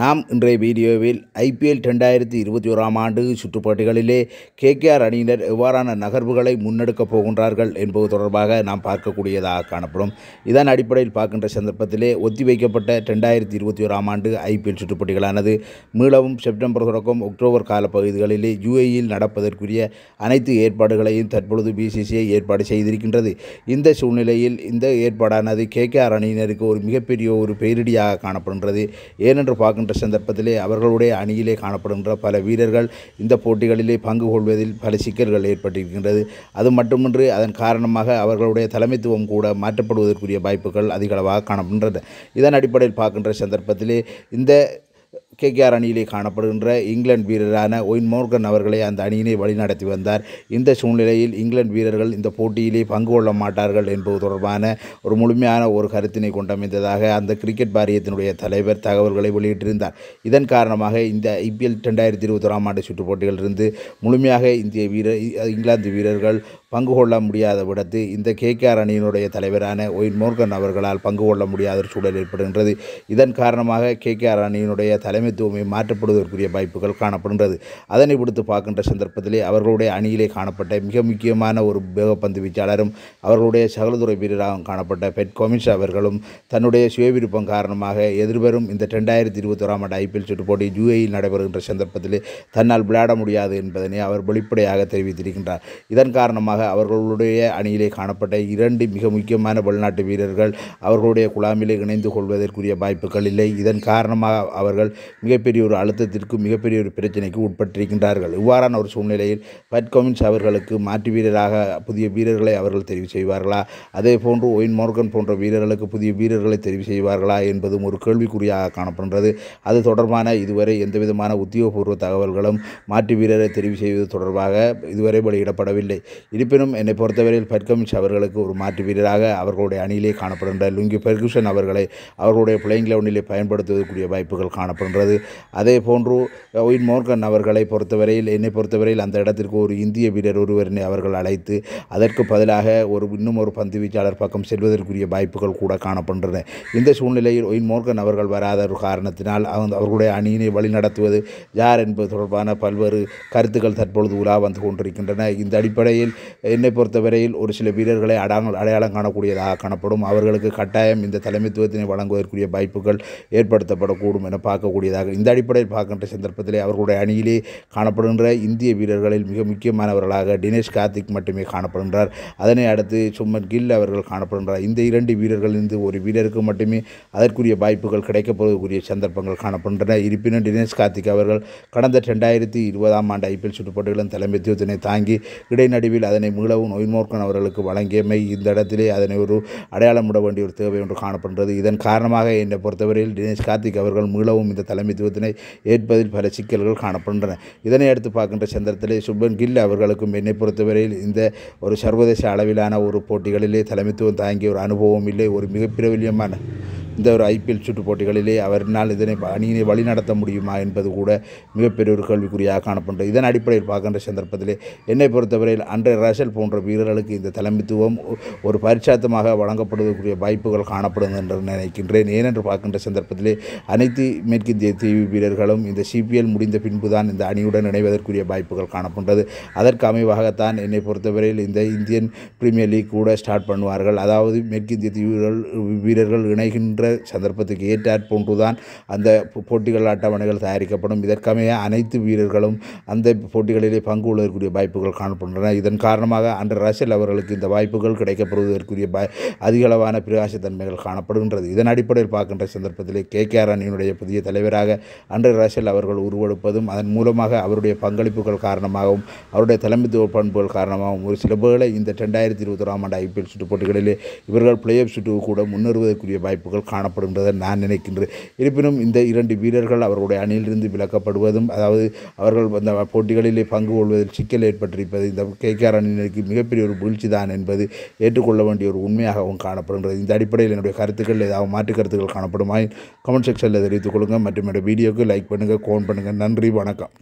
நாம் இன்றைய வீடியோவில் ஐபிஎல் ரெண்டாயிரத்தி இருபத்தி ஓராம் ஆண்டு சுற்றுப்போட்டிகளிலே கேகேஆர் அணியினர் எவ்வாறான நகர்வுகளை முன்னெடுக்கப் போகின்றார்கள் என்பது தொடர்பாக நாம் பார்க்கக்கூடியதாக காணப்படும் இதன் அடிப்படையில் பார்க்கின்ற சந்தர்ப்பத்திலே ஒத்திவைக்கப்பட்ட ரெண்டாயிரத்தி இருபத்தி ஓராம் ஆண்டு ஐபிஎல் சுற்றுப்போட்டிகளானது மீளவும் செப்டம்பர் தொடக்கம் அக்டோபர் கால பகுதிகளிலே யுஏஇயில் நடப்பதற்குரிய அனைத்து ஏற்பாடுகளையும் தற்பொழுது பிசிசிஐ ஏற்பாடு செய்திருக்கின்றது இந்த சூழ்நிலையில் இந்த ஏற்பாடானது கேகேஆர் அணியினருக்கு ஒரு மிகப்பெரிய ஒரு பேரிடியாக காணப்படுகின்றது ஏனென்று பார்க்க கொண்டிருக்கின்ற சந்தர்ப்பத்திலே அவர்களுடைய அணியிலே காணப்படுகின்ற பல வீரர்கள் இந்த போட்டிகளிலே பங்கு கொள்வதில் பல சிக்கல்கள் ஏற்பட்டிருக்கின்றது அது மட்டுமின்றி அதன் காரணமாக அவர்களுடைய தலைமைத்துவம் கூட மாற்றப்படுவதற்குரிய வாய்ப்புகள் அதிகளவாக காணப்படுகின்றன இதன் அடிப்படையில் பார்க்கின்ற சந்தர்ப்பத்திலே இந்த கேகேஆர் அணியிலே காணப்படுகின்ற இங்கிலாந்து வீரரான ஒயின் மோர்கன் அவர்களை அந்த அணியினை வழிநடத்தி வந்தார் இந்த சூழ்நிலையில் இங்கிலாந்து வீரர்கள் இந்த போட்டியிலே பங்கு கொள்ள மாட்டார்கள் என்பது தொடர்பான ஒரு முழுமையான ஒரு கருத்தினை கொண்டமைந்ததாக அந்த கிரிக்கெட் வாரியத்தினுடைய தலைவர் தகவல்களை வெளியிட்டிருந்தார் இதன் காரணமாக இந்த ஐபிஎல் ரெண்டாயிரத்தி இருபத்தோராம் ஆண்டு சுற்றுப் போட்டிகளிலிருந்து முழுமையாக இந்திய வீரர் இங்கிலாந்து வீரர்கள் பங்கு கொள்ள முடியாத விடத்து இந்த கேகேஆர் அணியினுடைய தலைவரான ஒயின் மோர்கன் அவர்களால் பங்கு கொள்ள முடியாத சூழல் ஏற்படுகின்றது இதன் காரணமாக கேகேஆர் அணியினுடைய தலைமை தலைமைத்துவமே மாற்றப்படுவதற்குரிய வாய்ப்புகள் காணப்படுகின்றது அதனை விடுத்து பார்க்கின்ற சந்தர்ப்பத்திலே அவர்களுடைய அணியிலே காணப்பட்ட மிக முக்கியமான ஒரு வேகப்பந்து வீச்சாளரும் அவர்களுடைய சகலதுறை வீரராகவும் காணப்பட்ட பெட் கோமின்ஸ் அவர்களும் தன்னுடைய சுயவிருப்பம் காரணமாக எதிர்வரும் இந்த ரெண்டாயிரத்தி இருபத்தோராம் ஆண்டு ஐபிஎல் சுட்டு போட்டி ஜூஏயில் நடைபெறுகின்ற சந்தர்ப்பத்திலே தன்னால் விளையாட முடியாது என்பதனை அவர் வெளிப்படையாக தெரிவித்திருக்கின்றார் இதன் காரணமாக அவர்களுடைய அணியிலே காணப்பட்ட இரண்டு மிக முக்கியமான வெளிநாட்டு வீரர்கள் அவர்களுடைய குழாமிலே இணைந்து கொள்வதற்குரிய வாய்ப்புகள் இல்லை இதன் காரணமாக அவர்கள் மிகப்பெரிய ஒரு அழுத்தத்திற்கும் மிகப்பெரிய ஒரு பிரச்சனைக்கு உட்பட்டிருக்கின்றார்கள் இவ்வாறான ஒரு சூழ்நிலையில் பட் கோமின்ஸ் அவர்களுக்கு மாற்று வீரராக புதிய வீரர்களை அவர்கள் தெரிவு செய்வார்களா அதே போன்று ஒயின் மோர்கன் போன்ற வீரர்களுக்கு புதிய வீரர்களை தெரிவு செய்வார்களா என்பதும் ஒரு கேள்விக்குறியாக காணப்படுகிறது அது தொடர்பான இதுவரை எந்தவிதமான உத்தியோகபூர்வ தகவல்களும் மாற்று வீரரை தெரிவு செய்வது தொடர்பாக இதுவரை வெளியிடப்படவில்லை இருப்பினும் என்னை பொறுத்தவரையில் பட்கமிஷ் அவர்களுக்கு ஒரு மாற்று வீரராக அவர்களுடைய அணியிலே காணப்படுகின்ற லுங்கி பெர்குஷன் அவர்களை அவர்களுடைய பிளேயிங் லெவனிலே பயன்படுத்துவதற்குரிய வாய்ப்புகள் காணப்படுகிறது இருக்கிறது அதே போன்று ஒயின் மோர்கன் அவர்களை பொறுத்தவரையில் என்னை பொறுத்தவரையில் அந்த இடத்திற்கு ஒரு இந்திய வீரர் ஒருவரினை அவர்கள் அழைத்து அதற்கு பதிலாக ஒரு இன்னும் ஒரு பந்து வீச்சாளர் பக்கம் செல்வதற்குரிய வாய்ப்புகள் கூட காணப்படுகின்றன இந்த சூழ்நிலையில் ஒயின் மோர்கன் அவர்கள் வராத ஒரு காரணத்தினால் அவங்க அவர்களுடைய அணியினை வழிநடத்துவது யார் என்பது தொடர்பான பல்வேறு கருத்துக்கள் தற்பொழுது உலா வந்து கொண்டிருக்கின்றன இந்த அடிப்படையில் என்னை பொறுத்தவரையில் ஒரு சில வீரர்களை அடாங்கல் அடையாளம் காணக்கூடியதாக காணப்படும் அவர்களுக்கு கட்டாயம் இந்த தலைமைத்துவத்தினை வழங்குவதற்குரிய வாய்ப்புகள் ஏற்படுத்தப்படக்கூடும் என பார்க்கக்கூடியதாக இருக்கிறார்கள் இந்த அடிப்படையில் பார்க்கின்ற சந்தர்ப்பத்திலே அவர்களுடைய அணியிலே காணப்படுகின்ற இந்திய வீரர்களில் மிக முக்கியமானவர்களாக தினேஷ் கார்த்திக் மட்டுமே காணப்படுகின்றார் அதனை அடுத்து சும்மன் கில் அவர்கள் காணப்படுகின்றார் இந்த இரண்டு வீரர்களிலிருந்து ஒரு வீரருக்கு மட்டுமே அதற்குரிய வாய்ப்புகள் கிடைக்கப்போகக்கூடிய சந்தர்ப்பங்கள் காணப்படுகின்றன இருப்பினும் தினேஷ் கார்த்திக் அவர்கள் கடந்த ரெண்டாயிரத்தி இருபதாம் ஆண்டு ஐபிஎல் சுட்டுப்போட்டிகளின் தலைமைத்துவத்தினை தாங்கி இடைநடுவில் அதனை மீளவும் நோய்மோர்க்கன் அவர்களுக்கு வழங்கியமை இந்த இடத்திலே அதனை ஒரு அடையாளமிட வேண்டிய ஒரு தேவை ஒன்று காணப்படுகிறது இதன் காரணமாக என்னை பொறுத்தவரையில் தினேஷ் கார்த்திக் அவர்கள் மீளவும் இந்த தலைமை தலைமைத்துவத்தினை ஏற்பதில் பல சிக்கல்கள் காணப்படுகின்றன இதனை அடுத்து பார்க்கின்ற சந்தர்ப்பத்திலே சுபன் கில் அவர்களுக்கும் என்னை பொறுத்தவரையில் இந்த ஒரு சர்வதேச அளவிலான ஒரு போட்டிகளிலே தலைமைத்துவம் தாங்கிய ஒரு அனுபவம் இல்லை ஒரு மிக இந்த ஒரு ஐபிஎல் சுற்று போட்டிகளிலே அவரினால் இதனை அணியினை வழிநடத்த முடியுமா என்பது கூட மிகப்பெரிய ஒரு கேள்விக்குறியாக காணப்படுகிறது இதன் அடிப்படையில் பார்க்கின்ற சந்தர்ப்பத்திலே என்னை பொறுத்தவரையில் அன்றைய ரசல் போன்ற வீரர்களுக்கு இந்த தலைமைத்துவம் ஒரு பரிச்சாத்தமாக வழங்கப்படுவதற்குரிய வாய்ப்புகள் காணப்படும் என்று நினைக்கின்றேன் ஏனென்று பார்க்கின்ற சந்தர்ப்பத்திலே அனைத்து மேற்கிந்திய தீவு வீரர்களும் இந்த சிபிஎல் முடிந்த பின்புதான் இந்த அணியுடன் இணைவதற்குரிய வாய்ப்புகள் காணப்படுகிறது அதற்கு அமைவாகத்தான் என்னை பொறுத்தவரையில் இந்த இந்தியன் பிரீமியர் லீக் கூட ஸ்டார்ட் பண்ணுவார்கள் அதாவது மேற்கிந்திய தீவு வீரர்கள் இணைகின்ற இருக்கின்ற சந்தர்ப்பத்துக்கு ஏற்றாற் போன்றுதான் அந்த போட்டிகள் அட்டவணைகள் தயாரிக்கப்படும் இதற்கமைய அனைத்து வீரர்களும் அந்த போட்டிகளிலே பங்கு கொள்வதற்குரிய வாய்ப்புகள் காணப்படுகின்றன இதன் காரணமாக அன்று ரசல் அவர்களுக்கு இந்த வாய்ப்புகள் கிடைக்கப்படுவதற்குரிய அதிகளவான பிரகாசத்தன்மைகள் காணப்படுகின்றது இதன் அடிப்படையில் பார்க்கின்ற சந்தர்ப்பத்திலே கே கே ஆர் அணியினுடைய புதிய தலைவராக அன்று ரசல் அவர்கள் உருவெடுப்பதும் அதன் மூலமாக அவருடைய பங்களிப்புகள் காரணமாகவும் அவருடைய தலைமைத்துவ பண்புகள் காரணமாகவும் ஒரு சில வேளை இந்த ரெண்டாயிரத்தி இருபத்தொராம் ஆண்டு ஐபிஎல் சுற்று போட்டிகளிலே இவர்கள் பிளே ஆஃப் கூட முன்னேறுவதற்குரிய வாய்ப்புகள் காணப்படும் என்பதை நான் நினைக்கின்றேன் இருப்பினும் இந்த இரண்டு வீரர்கள் அவர்களுடைய அணியிலிருந்து விலக்கப்படுவதும் அதாவது அவர்கள் அந்த போட்டிகளிலே பங்கு கொள்வதில் சிக்கல் ஏற்பட்டிருப்பது இந்த கேஆர் அணியினருக்கு மிகப்பெரிய ஒரு வீழ்ச்சி தான் என்பது ஏற்றுக்கொள்ள வேண்டிய ஒரு உண்மையாகவும் காணப்படுகின்றது இந்த அடிப்படையில் என்னுடைய கருத்துக்கள் ஏதாவது மாற்று கருத்துக்கள் காணப்படுமாயின் கமெண்ட் செக்ஷனில் தெரிவித்துக் கொள்ளுங்கள் மற்றும் என்னுடைய வீடியோக்கு லைக் பண்ணுங்கள் கோன் பண்ணுங்கள் நன்றி வணக்கம்